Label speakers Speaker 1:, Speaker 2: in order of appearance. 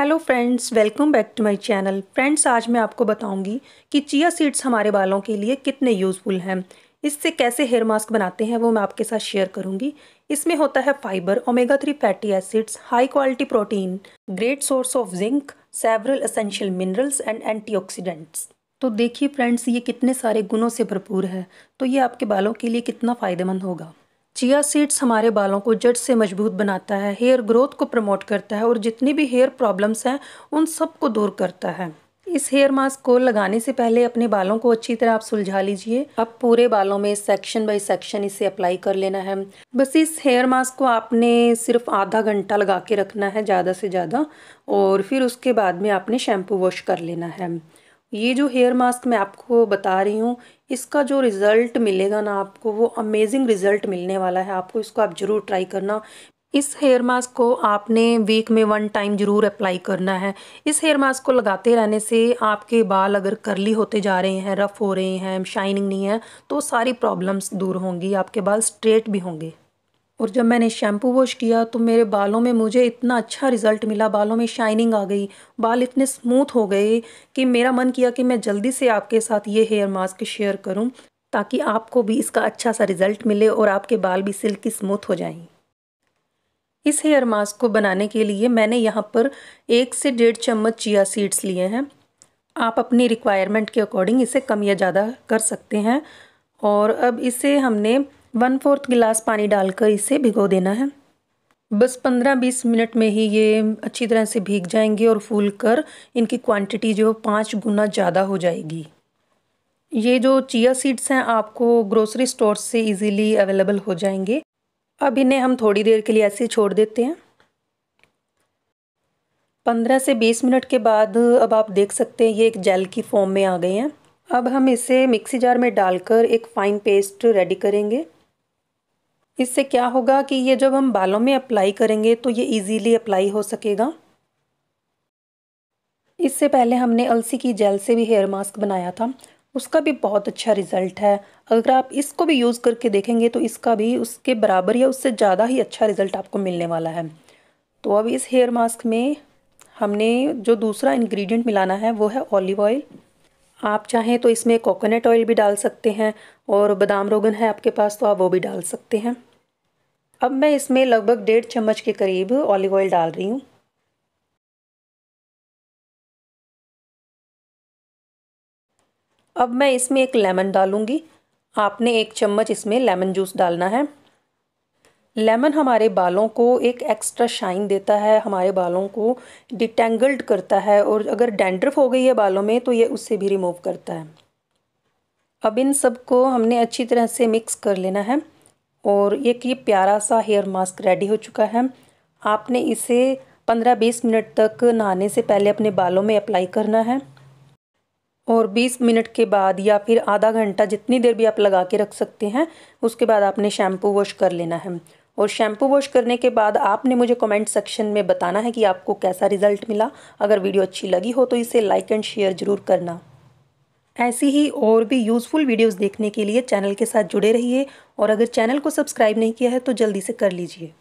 Speaker 1: hello friends welcome back to my channel friends आज मैं आपको बताऊंगी कि चिया सीड्स हमारे बालों के लिए कितने यूज़फुल हैं इससे कैसे हेयर मास्क बनाते हैं वो मैं आपके साथ शेयर करूंगी इसमें होता है fibre omega three fatty acids high quality protein great source of zinc several essential minerals and anti तो देखिए फ्रेंड्स ये कितने सारे गुणों से भरपूर है तो ये आपके बालों के लिए कितना फ़ायदेमंद होगा चिया सीड्स हमारे बालों को जड़ से मजबूत बनाता है हेयर ग्रोथ को प्रमोट करता है और जितनी भी हेयर प्रॉब्लम्स हैं उन सब को दूर करता है इस हेयर मास्क को लगाने से पहले अपने बालों को अच्छी तरह आप सुलझा लीजिए अब पूरे बालों में सेक्शन बाय सेक्शन इसे अप्लाई कर लेना है बस इस हेयर मास्क को आपने सिर्फ आधा घंटा लगा के रखना है ज़्यादा से ज़्यादा और फिर उसके बाद में आपने शैम्पू वॉश कर लेना है ये जो हेयर मास्क मैं आपको बता रही हूँ इसका जो रिज़ल्ट मिलेगा ना आपको वो अमेजिंग रिज़ल्ट मिलने वाला है आपको इसको आप ज़रूर ट्राई करना इस हेयर मास्क को आपने वीक में वन टाइम ज़रूर अप्लाई करना है इस हेयर मास्क को लगाते रहने से आपके बाल अगर करली होते जा रहे हैं रफ़ हो रहे हैं शाइनिंग नहीं है तो सारी प्रॉब्लम्स दूर होंगी आपके बाल स्ट्रेट भी होंगे और जब मैंने शैम्पू वॉश किया तो मेरे बालों में मुझे इतना अच्छा रिज़ल्ट मिला बालों में शाइनिंग आ गई बाल इतने स्मूथ हो गए कि मेरा मन किया कि मैं जल्दी से आपके साथ ये हेयर मास्क शेयर करूं ताकि आपको भी इसका अच्छा सा रिज़ल्ट मिले और आपके बाल भी सिल्की स्मूथ हो जाएं इस हेयर मास्क को बनाने के लिए मैंने यहाँ पर एक से डेढ़ चम्मच चिया सीड्स लिए हैं आप अपनी रिक्वायरमेंट के अकॉर्डिंग इसे कम या ज़्यादा कर सकते हैं और अब इसे हमने वन फोर्थ गिलास पानी डालकर इसे भिगो देना है बस पंद्रह बीस मिनट में ही ये अच्छी तरह से भीग जाएंगे और फूल कर इनकी क्वांटिटी जो पाँच गुना ज़्यादा हो जाएगी ये जो चिया सीड्स हैं आपको ग्रोसरी स्टोर से इजीली अवेलेबल हो जाएंगे अब इन्हें हम थोड़ी देर के लिए ऐसे छोड़ देते हैं पंद्रह से बीस मिनट के बाद अब आप देख सकते हैं ये एक जेल की फॉर्म में आ गए हैं अब हम इसे मिक्सी जार में डालकर एक फ़ाइन पेस्ट रेडी करेंगे इससे क्या होगा कि ये जब हम बालों में अप्लाई करेंगे तो ये इजीली अप्लाई हो सकेगा इससे पहले हमने अलसी की जेल से भी हेयर मास्क बनाया था उसका भी बहुत अच्छा रिज़ल्ट है अगर आप इसको भी यूज़ करके देखेंगे तो इसका भी उसके बराबर या उससे ज़्यादा ही अच्छा रिज़ल्ट आपको मिलने वाला है तो अब इस हेयर मास्क में हमने जो दूसरा इन्ग्रीडियंट मिलाना है वो है ऑलिव ऑयल आप चाहें तो इसमें कोकोनट ऑयल भी डाल सकते हैं और बादाम रोगन है आपके पास तो आप वो भी डाल सकते हैं अब मैं इसमें लगभग डेढ़ चम्मच के करीब ऑलिव ऑयल डाल रही हूँ अब मैं इसमें एक लेमन डालूँगी आपने एक चम्मच इसमें लेमन जूस डालना है लेमन हमारे बालों को एक एक्स्ट्रा शाइन देता है हमारे बालों को डिटेंगल्ड करता है और अगर डेंड्रफ हो गई है बालों में तो ये उससे भी रिमूव करता है अब इन सबको हमने अच्छी तरह से मिक्स कर लेना है और एक ये प्यारा सा हेयर मास्क रेडी हो चुका है आपने इसे 15-20 मिनट तक नहाने से पहले अपने बालों में अप्लाई करना है और 20 मिनट के बाद या फिर आधा घंटा जितनी देर भी आप लगा के रख सकते हैं उसके बाद आपने शैम्पू वॉश कर लेना है और शैम्पू वॉश करने के बाद आपने मुझे कमेंट सेक्शन में बताना है कि आपको कैसा रिज़ल्ट मिला अगर वीडियो अच्छी लगी हो तो इसे लाइक एंड शेयर ज़रूर करना ऐसी ही और भी यूज़फुल वीडियोस देखने के लिए चैनल के साथ जुड़े रहिए और अगर चैनल को सब्सक्राइब नहीं किया है तो जल्दी से कर लीजिए